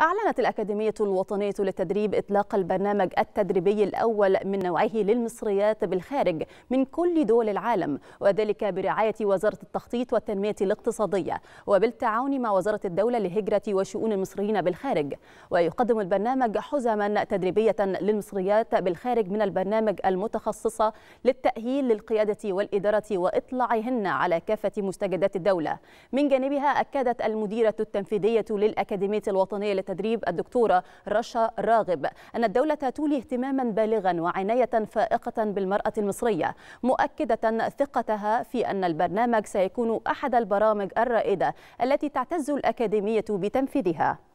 أعلنت الأكاديمية الوطنية للتدريب إطلاق البرنامج التدريبي الأول من نوعه للمصريات بالخارج من كل دول العالم وذلك برعاية وزارة التخطيط والتنمية الاقتصادية وبالتعاون مع وزارة الدولة للهجرة وشؤون المصريين بالخارج ويقدم البرنامج حزما تدريبية للمصريات بالخارج من البرنامج المتخصصة للتأهيل للقيادة والإدارة وإطلاعهن على كافة مستجدات الدولة من جانبها أكدت المديرة التنفيذية للأكاديمية الوطنية للتدريب التدريب الدكتورة رشا راغب أن الدولة تولي اهتماما بالغا وعناية فائقة بالمرأة المصرية مؤكدة ثقتها في أن البرنامج سيكون أحد البرامج الرائدة التي تعتز الأكاديمية بتنفيذها